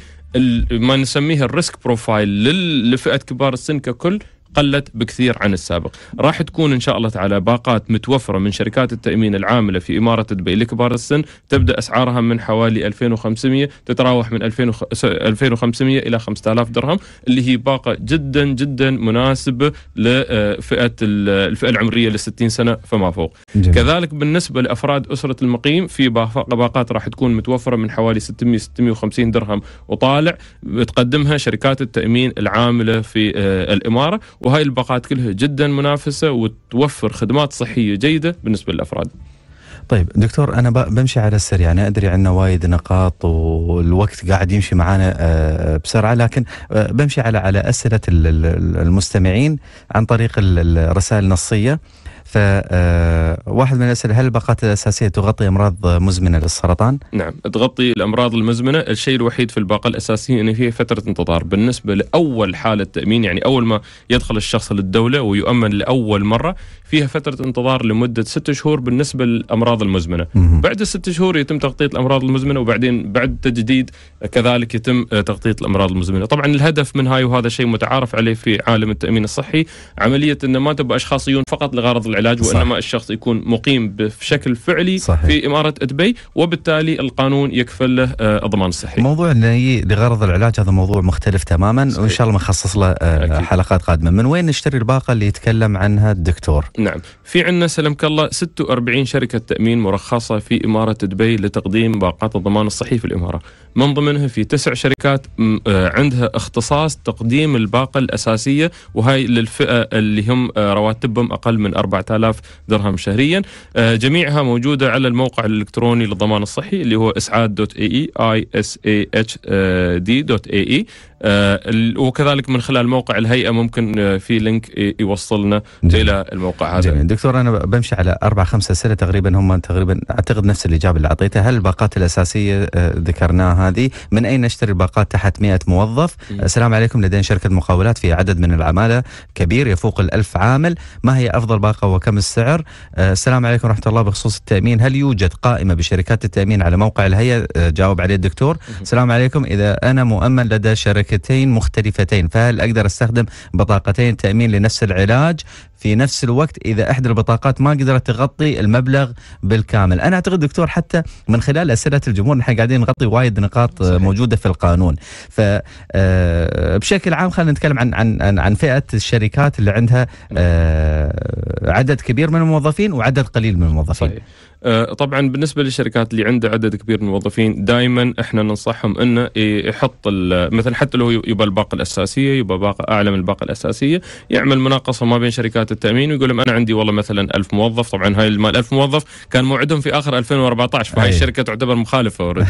ما نسميه الريسك بروفايل لفئه كبار السن ككل قلت بكثير عن السابق راح تكون إن شاء الله تعالى باقات متوفرة من شركات التأمين العاملة في إمارة دبي لكبار السن تبدأ أسعارها من حوالي 2500 تتراوح من 2500 إلى 5000 درهم اللي هي باقة جدا جدا مناسبة آه، لفئة الفئة العمرية ل 60 سنة فما فوق جميل. كذلك بالنسبة لأفراد أسرة المقيم في باقات راح تكون متوفرة من حوالي 600 650 درهم وطالع تقدمها شركات التأمين العاملة في آه، الإمارة وهاي البقاعات كلها جدا منافسة وتوفر خدمات صحية جيدة بالنسبة للأفراد طيب دكتور انا بمشي على السريع انا ادري عندنا وايد نقاط والوقت قاعد يمشي معانا آه، آه، بسرعه لكن آه، بمشي على على اسئله المستمعين عن طريق الرسائل النصيه فواحد آه، من الاسئله هل الباقات الاساسيه تغطي امراض مزمنه للسرطان؟ نعم تغطي الامراض المزمنه، الشيء الوحيد في الباقه الاساسيه ان فيها فتره انتظار، بالنسبه لاول حاله تامين يعني اول ما يدخل الشخص للدوله ويؤمن لاول مره فيها فتره انتظار لمده ست شهور بالنسبه للامراض المزمنه مم. بعد الست شهور يتم تغطيه الامراض المزمنه وبعدين بعد تجديد كذلك يتم آه، تغطيه الامراض المزمنه طبعا الهدف من هاي وهذا شيء متعارف عليه في عالم التامين الصحي عمليه ان ما تبقى اشخاص يجون فقط لغرض العلاج صح. وانما الشخص يكون مقيم بشكل فعلي صحيح. في اماره دبي وبالتالي القانون يكفل له الضمان آه، الصحي موضوع لغرض العلاج هذا موضوع مختلف تماما صحيح. وان شاء الله نخصص له آه، حلقات قادمه من وين نشتري الباقه اللي يتكلم عنها الدكتور نعم في عندنا سلمك الله 46 شركة تأمين مرخصة في إمارة دبي لتقديم باقات الضمان الصحي في الإمارة من ضمنها في تسع شركات آه، عندها اختصاص تقديم الباقة الأساسية وهي للفئة اللي هم آه، رواتبهم أقل من 4000 درهم شهريا آه، جميعها موجودة على الموقع الإلكتروني للضمان الصحي اللي هو اسعاد دوت اي اي اي اس اي اتش دي دوت اي اي آه، وكذلك من خلال موقع الهيئه ممكن آه، في لينك يوصلنا جميل. الى الموقع هذا جميل. دكتور انا بمشي على اربع خمسة اسئله تقريبا هم تقريبا اعتقد نفس الاجابه اللي اعطيتها هل الباقات الاساسيه آه، ذكرناها هذه من اين نشتري الباقات تحت 100 موظف السلام عليكم لدينا شركه مقاولات في عدد من العماله كبير يفوق الألف عامل ما هي افضل باقه وكم السعر السلام عليكم ورحمه الله بخصوص التامين هل يوجد قائمه بشركات التامين على موقع الهيئه جاوب عليه الدكتور السلام عليكم اذا انا مؤمن لدى شركه مملكتين مختلفتين فهل أقدر أستخدم بطاقتين تأمين لنفس العلاج في نفس الوقت اذا احدى البطاقات ما قدرت تغطي المبلغ بالكامل، انا اعتقد دكتور حتى من خلال اسئله الجمهور نحن قاعدين نغطي وايد نقاط صحيح. موجوده في القانون، ف آه، بشكل عام خلينا نتكلم عن عن عن فئه الشركات اللي عندها آه، عدد كبير من الموظفين وعدد قليل من الموظفين. صحيح. آه، طبعا بالنسبه للشركات اللي عندها عدد كبير من الموظفين دائما احنا ننصحهم انه يحط مثلا حتى لو يبقى الباقه الاساسيه يبقى باقه اعلى من الباقه الاساسيه يعمل مناقصه ما بين شركات شركات التامين ويقول لهم انا عندي والله مثلا 1000 موظف طبعا هاي ال 1000 موظف كان موعدهم في اخر 2014 فهاي الشركه تعتبر مخالفه اوريدي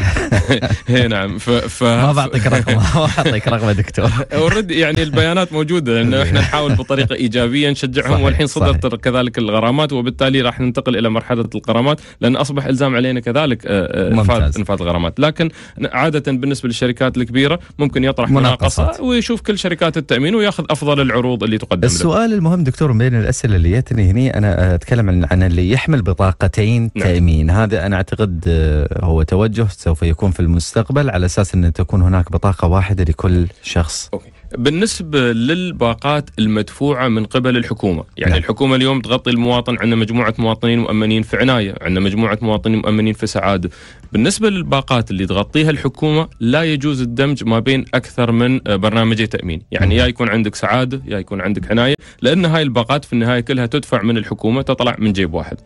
[laughs] [laughs] اي نعم ف, ف... ما بعطيك رقم [laughs] ما بعطيك رقم دكتور اوريدي يعني البيانات موجوده انه احنا نحاول بطريقه ايجابيه نشجعهم والحين صدرت كذلك الغرامات وبالتالي راح ننتقل الى مرحله الغرامات لان اصبح الزام علينا كذلك آه، آه، انفاذ انفاذ لكن عاده بالنسبه للشركات الكبيره ممكن يطرح مناقصه ويشوف كل شركات التامين وياخذ افضل العروض اللي تقدم السؤال له. المهم دكتور بين الاسئله اللي جتني هني انا اتكلم عن عن اللي يحمل بطاقتين نعم. تامين، هذا انا اعتقد آه، هو توجه سوف يكون في المستقبل على اساس ان تكون هناك بطاقه واحده لكل شخص. أوكي. بالنسبة للباقات المدفوعة من قبل الحكومة يعني نعم. الحكومة اليوم تغطي المواطن عندنا مجموعة مواطنين مؤمنين في عناية عندنا مجموعة مواطنين مؤمنين في سعادة بالنسبة للباقات اللي تغطيها الحكومة لا يجوز الدمج ما بين أكثر من آه، برنامجي تأمين يعني مم. نعم. يا يكون عندك سعادة يا يكون عندك عناية لأن هاي الباقات في النهاية كلها تدفع من الحكومة تطلع من جيب واحد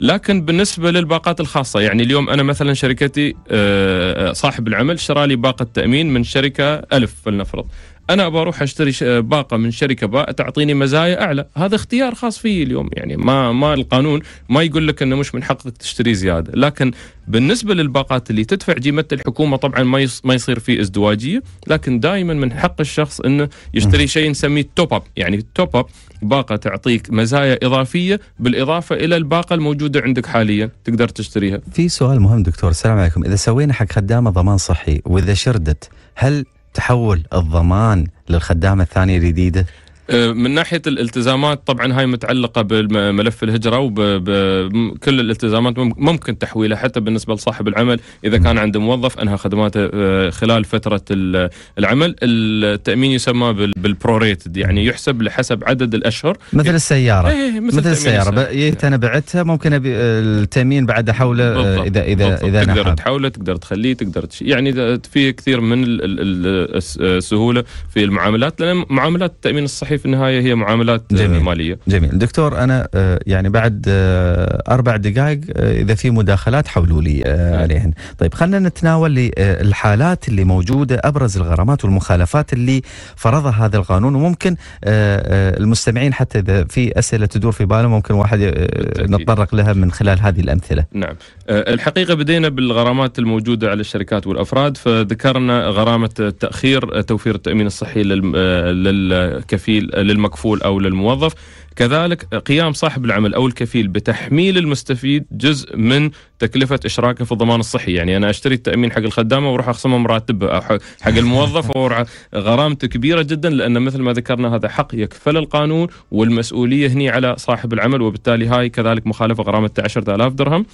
لكن بالنسبه للباقات الخاصه يعني اليوم انا مثلا شركتي آه، آه، صاحب العمل شرى لي باقه تامين من شركه الف فلنفرض انا ابغى اروح اشتري باقه من شركه باء تعطيني مزايا اعلى هذا اختيار خاص فيه اليوم يعني ما ما القانون ما يقول لك انه مش من حقك تشتري زياده لكن بالنسبه للباقات اللي تدفع جيمه الحكومه طبعا ما ما يصير في ازدواجيه لكن دائما من حق الشخص انه يشتري شيء نسميه توب اب يعني توب اب باقه تعطيك مزايا اضافيه بالاضافه الى الباقه الموجوده عندك حاليا تقدر تشتريها في سؤال مهم دكتور السلام عليكم اذا سوينا حق خدامه ضمان صحي واذا شردت هل تحول الضمان للخدامه الثانيه الجديده؟ أه، من ناحيه الالتزامات طبعا هاي متعلقه بملف الهجره وكل الالتزامات ممكن تحويلها حتى بالنسبه لصاحب العمل اذا كان عنده موظف انهى خدماته أه، خلال فتره العمل التامين يسمى بالبروريتد يعني يحسب لحسب عدد الاشهر مثل السياره ايه, إيه، مثل, مثل السياره جيت انا بعتها ممكن أبي التامين بعد احوله أه، اذا اذا بالضبط. اذا تقدر نحب. تحوله تقدر تخليه تقدر تش... يعني في كثير من السهوله في المعاملات لان معاملات التامين الصحي هي في النهايه هي معاملات آه، جميل. ماليه جميل دكتور انا آه، يعني بعد آه، اربع دقائق اذا في مداخلات حولوا لي عليهن طيب خلينا نتناول الحالات اللي موجوده ابرز الغرامات والمخالفات اللي فرضها هذا القانون وممكن المستمعين حتى اذا في اسئله تدور في بالهم ممكن واحد نتطرق لها من خلال هذه الامثله نعم الحقيقه بدينا بالغرامات الموجوده على الشركات والافراد فذكرنا غرامه تاخير توفير التامين الصحي للكفيل الكفيل للمكفول أو للموظف كذلك قيام صاحب العمل أو الكفيل بتحميل المستفيد جزء من تكلفة إشراكه في الضمان الصحي يعني أنا أشتري التأمين حق الخدامة وأروح أخصمه مراتب أو حق الموظف غرامته كبيرة جدا لأن مثل ما ذكرنا هذا حق يكفل القانون والمسؤولية هني على صاحب العمل وبالتالي هاي كذلك مخالفة غرامة 10000 درهم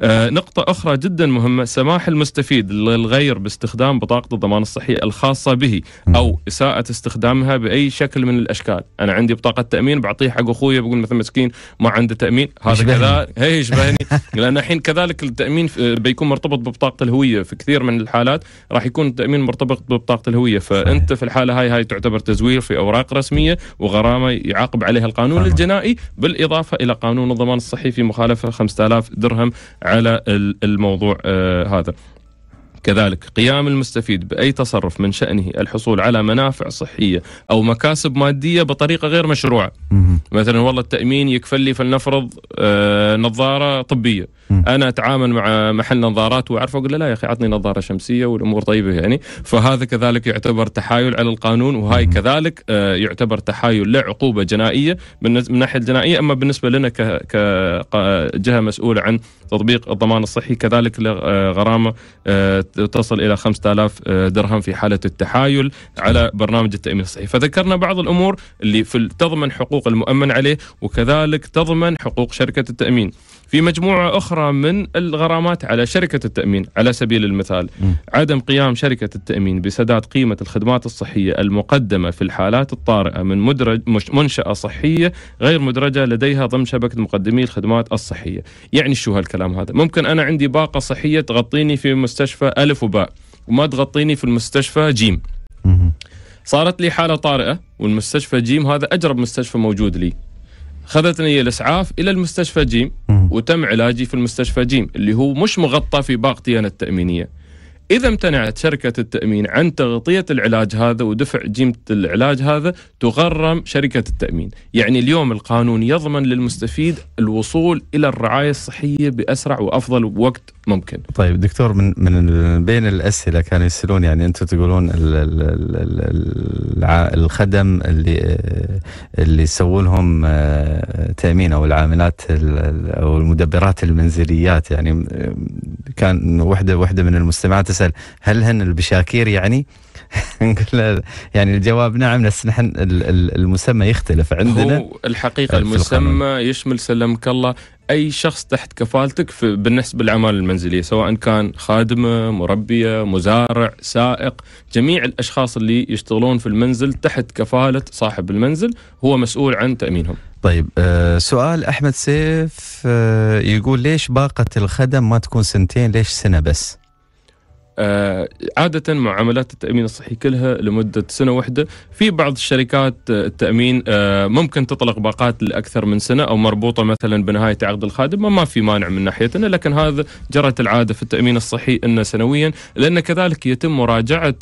آه، نقطة أخرى جدا مهمة سماح المستفيد للغير باستخدام بطاقة الضمان الصحي الخاصة به أو إساءة استخدامها بأي شكل من الأشكال أنا عندي بطاقة تأمين بعطيها حق أخوي بقول مثلا مسكين ما عنده تأمين هذا كذا هي يشبهني [laughs] لأن الحين كذلك التأمين بيكون مرتبط ببطاقة الهوية في كثير من الحالات راح يكون التأمين مرتبط ببطاقة الهوية فأنت في الحالة هاي هاي تعتبر تزوير في أوراق رسمية وغرامة يعاقب عليها القانون الجنائي بالإضافة إلى قانون الضمان الصحي في مخالفة 5000 درهم على الموضوع آه، هذا كذلك قيام المستفيد باي تصرف من شانه الحصول على منافع صحيه او مكاسب ماديه بطريقه غير مشروعه. مثلا والله التامين يكفل لي فلنفرض آه، نظاره طبيه، انا اتعامل مع محل نظارات واعرف اقول له لا يا اخي اعطني نظاره شمسيه والامور طيبه يعني، فهذا كذلك يعتبر تحايل على القانون وهاي كذلك آه، يعتبر تحايل لعقوبه جنائيه من الناحيه الجنائيه اما بالنسبه لنا كجهه مسؤوله عن تطبيق الضمان الصحي كذلك لغرامه آه، تصل إلى 5000 آه، درهم في حالة التحايل على برنامج التأمين الصحي فذكرنا بعض الأمور اللي في تضمن حقوق المؤمن عليه وكذلك تضمن حقوق شركة التأمين في مجموعة أخرى من الغرامات على شركة التأمين على سبيل المثال م. عدم قيام شركة التأمين بسداد قيمة الخدمات الصحية المقدمة في الحالات الطارئة من مدرج منشأة صحية غير مدرجة لديها ضمن شبكة مقدمي الخدمات الصحية يعني شو هالكلام هذا ممكن أنا عندي باقة صحية تغطيني في مستشفى ألف وباء وما تغطيني في المستشفى جيم صارت لي حالة طارئة والمستشفى جيم هذا أجرب مستشفى موجود لي خذتني الإسعاف إلى المستشفى جيم وتم علاجي في المستشفى جيم اللي هو مش مغطى في باقتي أنا التأمينية إذا امتنعت شركة التأمين عن تغطية العلاج هذا ودفع جيمة العلاج هذا تغرم شركة التأمين يعني اليوم القانون يضمن للمستفيد الوصول إلى الرعاية الصحية بأسرع وأفضل وقت ممكن طيب دكتور من من بين الاسئله كانوا يسالون يعني انتم تقولون ال ال ال الخدم اللي اللي يسوون لهم آه، تامين او العاملات او المدبرات المنزليات يعني كان وحده وحده من المستمعات تسال هل هن البشاكير يعني؟ [laughs] نقول يعني الجواب نعم بس نحن المسمى يختلف عندنا هو الحقيقه المسمى يشمل سلمك الله اي شخص تحت كفالتك في بالنسبه للاعمال المنزليه سواء كان خادمه، مربيه، مزارع، سائق، جميع الاشخاص اللي يشتغلون في المنزل تحت كفاله صاحب المنزل هو مسؤول عن تامينهم. طيب أه سؤال احمد سيف أه يقول ليش باقه الخدم ما تكون سنتين ليش سنه بس؟ آه، عادة معاملات التأمين الصحي كلها لمدة سنة واحدة في بعض الشركات آه، التأمين آه، ممكن تطلق باقات لأكثر من سنة أو مربوطة مثلا بنهاية عقد الخادم ما في مانع من ناحيتنا لكن هذا جرت العادة في التأمين الصحي أنه سنويا لأن كذلك يتم مراجعة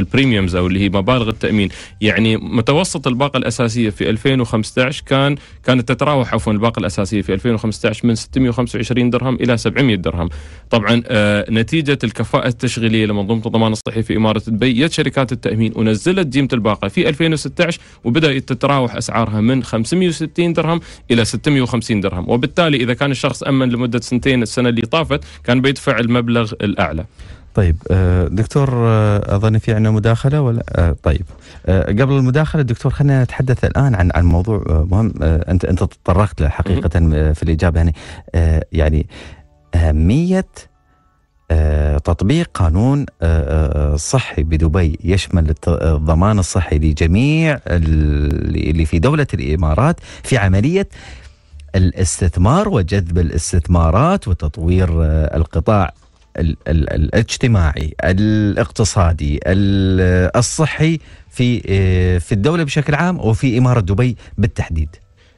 البريميومز أو اللي هي مبالغ التأمين يعني متوسط الباقة الأساسية في 2015 كان كانت تتراوح عفوا الباقة الأساسية في 2015 من 625 درهم إلى 700 درهم طبعا آه، نتيجه الكفاءه التشغيليه لمنظومه الضمان الصحي في اماره دبي يد شركات التامين ونزلت ديمة الباقه في 2016 وبدات تتراوح اسعارها من 560 درهم الى 650 درهم وبالتالي اذا كان الشخص امن لمده سنتين السنه اللي طافت كان بيدفع المبلغ الاعلى طيب آه، دكتور آه، اظن في عندنا مداخله ولا طيب قبل المداخله دكتور خلينا نتحدث الان عن عن موضوع مهم انت انت تطرقت له حقيقه في الاجابه يعني يعني اهميه آه، تطبيق قانون آه، آه، صحي بدبي يشمل الضمان الصحي لجميع اللي في دولة الإمارات في عملية الاستثمار وجذب الاستثمارات وتطوير القطاع الاجتماعي الاقتصادي الصحي في في الدولة بشكل عام وفي إمارة دبي بالتحديد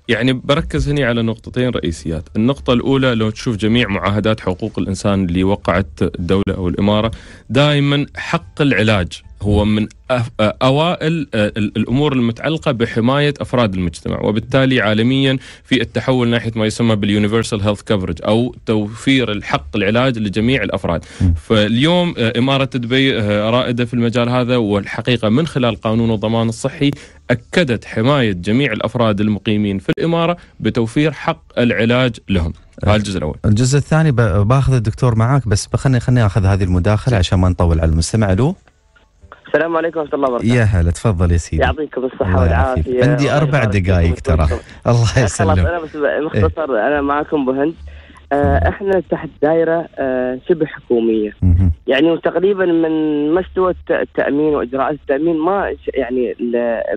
يعني بركز هنا على نقطتين رئيسيات النقطة الأولى لو تشوف جميع معاهدات حقوق الإنسان اللي وقعت الدولة أو الإمارة دائما حق العلاج هو من أه- أه- اوائل أه، الامور المتعلقه بحمايه افراد المجتمع وبالتالي عالميا في التحول ناحيه ما يسمى باليونيفرسال هيلث كفرج او توفير الحق العلاج لجميع الافراد فاليوم اماره دبي رائده في المجال هذا والحقيقه من خلال قانون الضمان الصحي اكدت حمايه جميع الافراد المقيمين في الاماره بتوفير حق العلاج لهم هذا الجزء الاول الجزء الثاني باخذ الدكتور معاك بس خليني خليني اخذ هذه المداخله عشان ما نطول على المستمع له السلام عليكم ورحمه الله وبركاته يا هلا تفضل يا سيدي يعطيكم الصحه والعافيه عندي اربع دقائق ترى [laughs] الله يسلمك انا بس إيه. مختصر انا معكم ابو هند آه، احنا تحت دائره آه، شبه حكوميه يعني تقريبا من مستوى التامين واجراءات التامين ما يعني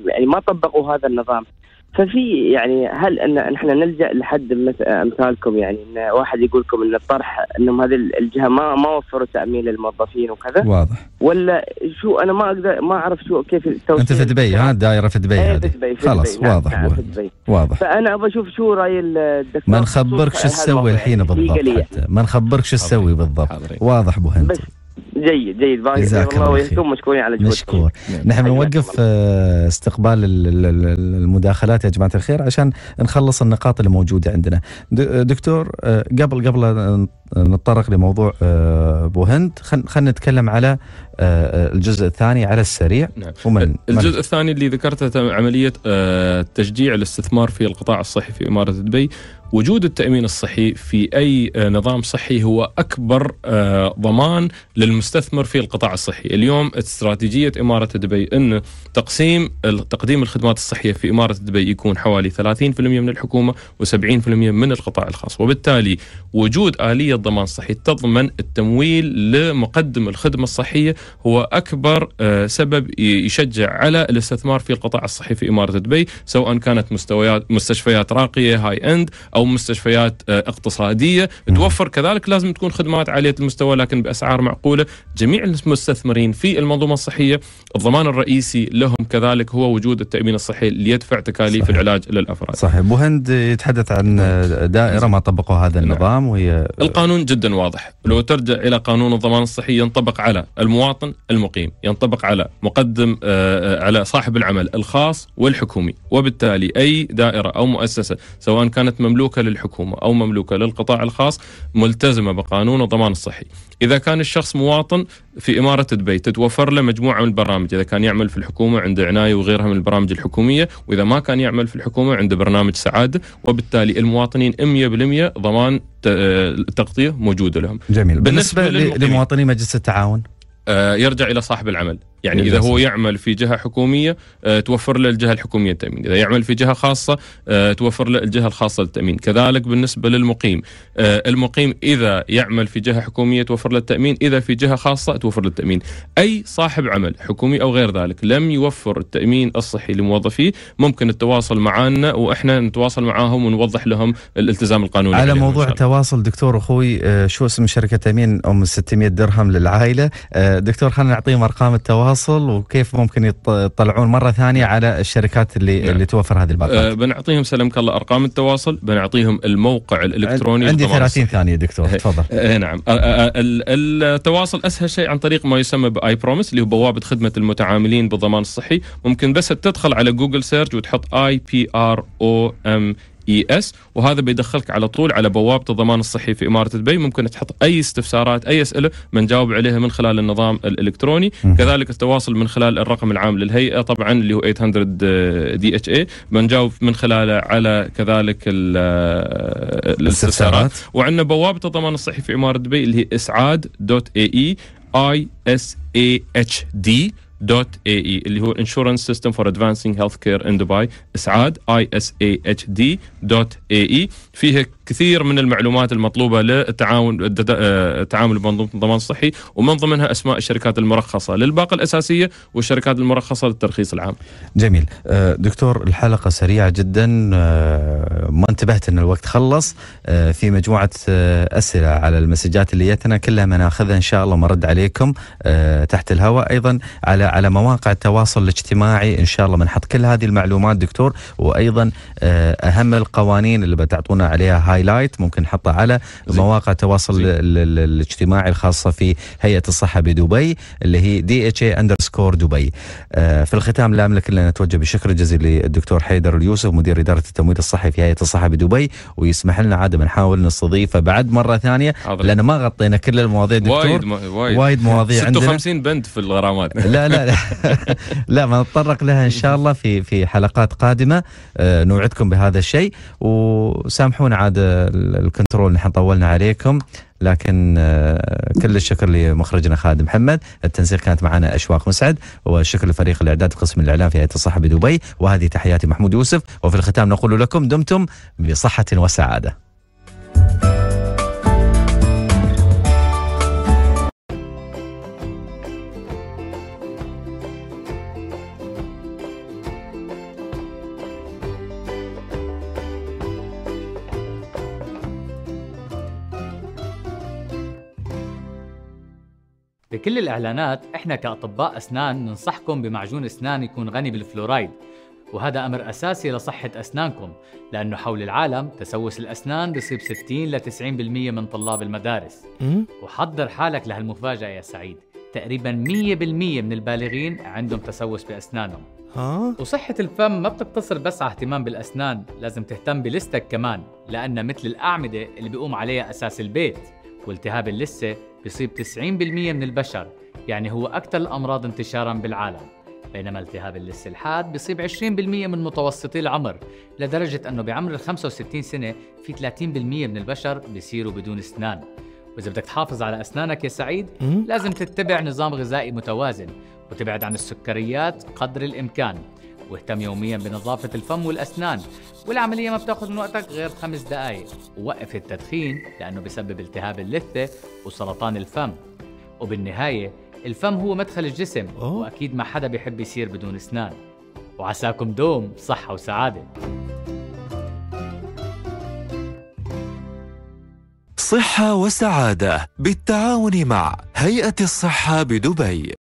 يعني ما طبقوا هذا النظام ففي يعني هل ان نحن نلجا لحد امثالكم يعني ان واحد يقول لكم ان الطرح انهم هذه الجهه ما ما وفروا تامين للموظفين وكذا واضح ولا شو انا ما اقدر ما اعرف شو كيف التوصيل انت في دبي ها دايره في دبي إيه، هذه في دبي خلاص نعم، واضح نعم دبي واضح فانا ابى اشوف شو راي الدكتور ما نخبرك شو تسوي الحين يعني بالضبط حتى ما نخبرك شو تسوي بالضبط واضح بوهند هند بس جيد جيد بارك الله وياكم مشكورين على جهودكم مشكور نعم. نحن بنوقف آه، استقبال المداخلات يا جماعه الخير عشان نخلص النقاط اللي موجوده عندنا دكتور آه، قبل قبل نتطرق لموضوع آه، ابو هند خلينا نتكلم على الجزء الثاني على السريع نعم. ومن الجزء من الثاني اللي ذكرته عمليه تشجيع الاستثمار في القطاع الصحي في اماره دبي وجود التامين الصحي في اي آه، نظام صحي هو اكبر آه، ضمان للمستثمر في القطاع الصحي، اليوم استراتيجيه اماره دبي ان تقسيم تقديم الخدمات الصحيه في اماره دبي يكون حوالي 30% من الحكومه و70% من القطاع الخاص، وبالتالي وجود اليه ضمان صحي تضمن التمويل لمقدم الخدمه الصحيه هو اكبر آه، سبب يشجع على الاستثمار في القطاع الصحي في اماره دبي، سواء كانت مستويات مستشفيات راقيه هاي اند او مستشفيات آه، اقتصاديه توفر كذلك لازم تكون خدمات عاليه المستوى لكن باسعار معقوله جميع المستثمرين في المنظومه الصحيه الضمان الرئيسي لهم كذلك هو وجود التامين الصحي ليدفع تكاليف صحيح. العلاج للافراد صحيح ابو هند يتحدث عن دائره ما طبقوا هذا نعم. النظام وهي القانون جدا واضح لو ترجع الى قانون الضمان الصحي ينطبق على المواطن المقيم ينطبق على مقدم آه، آه، على صاحب العمل الخاص والحكومي وبالتالي اي دائره او مؤسسه سواء كانت مملوكه مملوكه للحكومه او مملوكه للقطاع الخاص ملتزمه بقانون الضمان الصحي. اذا كان الشخص مواطن في اماره دبي تتوفر له مجموعه من البرامج، اذا كان يعمل في الحكومه عنده عنايه وغيرها من البرامج الحكوميه، واذا ما كان يعمل في الحكومه عنده برنامج سعاده، وبالتالي المواطنين 100% ضمان التغطيه موجوده لهم. جميل بالنسبه, بالنسبة لمواطني مجلس التعاون آه، يرجع الى صاحب العمل يعني اذا هو يعمل في جهه حكوميه آه، توفر له الجهه الحكوميه التامين، اذا يعمل في جهه خاصه آه، توفر له الجهه الخاصه للتامين، كذلك بالنسبه للمقيم، آه، المقيم اذا يعمل في جهه حكوميه توفر له التامين، اذا في جهه خاصه توفر له التامين، اي صاحب عمل حكومي او غير ذلك لم يوفر التامين الصحي لموظفيه ممكن التواصل معنا واحنا نتواصل معاهم ونوضح لهم الالتزام القانوني على موضوع التواصل دكتور اخوي شو اسم شركه تامين ام 600 درهم للعائله، دكتور خلينا نعطيهم ارقام التواصل الحصل وكيف ممكن يطلعون مره ثانيه على الشركات اللي نعم. اللي توفر هذه الباقات؟ أه بنعطيهم سلمك الله ارقام التواصل، بنعطيهم الموقع الالكتروني عندي 30 ثانيه دكتور إيه، تفضل. أه نعم أه, آه،, آه، التواصل اسهل شيء عن طريق ما يسمى باي بروميس اللي هو بوابه خدمه المتعاملين بالضمان الصحي، ممكن بس تدخل على جوجل سيرج وتحط اي بي ار او ام اي e اس وهذا بيدخلك على طول على بوابه الضمان الصحي في اماره دبي ممكن تحط اي استفسارات اي اسئله بنجاوب عليها من خلال النظام الالكتروني كذلك التواصل من خلال الرقم العام للهيئه طبعا اللي هو 800 دي اتش اي بنجاوب من خلاله على كذلك الاستفسارات وعندنا بوابه الضمان الصحي في اماره دبي اللي هي اسعاد دوت اي اي اي اس اي اتش دي دوت اي اي اللي هو انشورنس سيستم فور ادفانسينج هيلث كير ان دبي اسعاد اي اس اي اتش دي دوت اي اي فيها كثير من المعلومات المطلوبه للتعاون التعامل بمنظومه الضمان الصحي ومن ضمنها اسماء الشركات المرخصه للباقه الاساسيه والشركات المرخصه للترخيص العام. جميل آه، دكتور الحلقه سريعه جدا آه، ما انتبهت ان الوقت خلص آه، في مجموعه اسئله على المسجات اللي جاتنا كلها بناخذها ان شاء الله ونرد عليكم تحت الهواء ايضا على على مواقع التواصل الاجتماعي ان شاء الله بنحط كل هذه المعلومات دكتور وايضا آه، اهم القوانين اللي بتعطونا عليها هايلايت ممكن نحطها على مواقع التواصل الاجتماعي الخاصه في هيئه الصحه بدبي اللي هي دي اتش اي اندرسكور دبي آه، في الختام لا املك الا ان اتوجه بالشكر الجزيل للدكتور حيدر اليوسف مدير اداره التمويل الصحي في هيئه الصحه بدبي ويسمح لنا عاده بنحاول نستضيفه بعد مره ثانيه لان ما غطينا كل المواضيع دكتور وايد وايد, وايد مواضيع 56 عندنا 56 بند في الغرامات لا لا لا [laughs] لا ما نتطرق لها ان شاء الله في في حلقات قادمه آه، نوعدكم بهذا الشيء وسامحونا عاد الكنترول نحن طولنا عليكم لكن آه، كل الشكر لمخرجنا خالد محمد التنسيق كانت معنا أشواق مسعد والشكر لفريق الإعداد قسم الإعلام في هيئة الصحة بدبي وهذه تحياتي محمود يوسف وفي الختام نقول لكم دمتم بصحة وسعادة في كل الإعلانات إحنا كأطباء أسنان ننصحكم بمعجون أسنان يكون غني بالفلورايد وهذا أمر أساسي لصحة أسنانكم لأنه حول العالم تسوس الأسنان بصيب 60 ل 90% من طلاب المدارس وحضر حالك لهالمفاجأة يا سعيد تقريبا 100% من البالغين عندهم تسوس بأسنانهم ها؟ وصحة الفم ما بتقتصر بس على اهتمام بالأسنان لازم تهتم بلستك كمان لأنها مثل الأعمدة اللي بيقوم عليها أساس البيت والتهاب اللثة بيصيب 90% من البشر يعني هو أكثر الأمراض انتشارا بالعالم بينما التهاب اللثة الحاد بيصيب 20% من متوسطي العمر لدرجة أنه بعمر ال 65 سنة في 30% من البشر بيصيروا بدون أسنان وإذا بدك تحافظ على أسنانك يا سعيد لازم تتبع نظام غذائي متوازن وتبعد عن السكريات قدر الإمكان واهتم يوميا بنظافة الفم والأسنان والعملية ما بتاخذ من وقتك غير خمس دقايق ووقف التدخين لأنه بسبب التهاب اللثة وسرطان الفم وبالنهاية الفم هو مدخل الجسم وأكيد ما حدا بيحب يصير بدون أسنان وعساكم دوم صحة وسعادة صحة وسعادة بالتعاون مع هيئة الصحة بدبي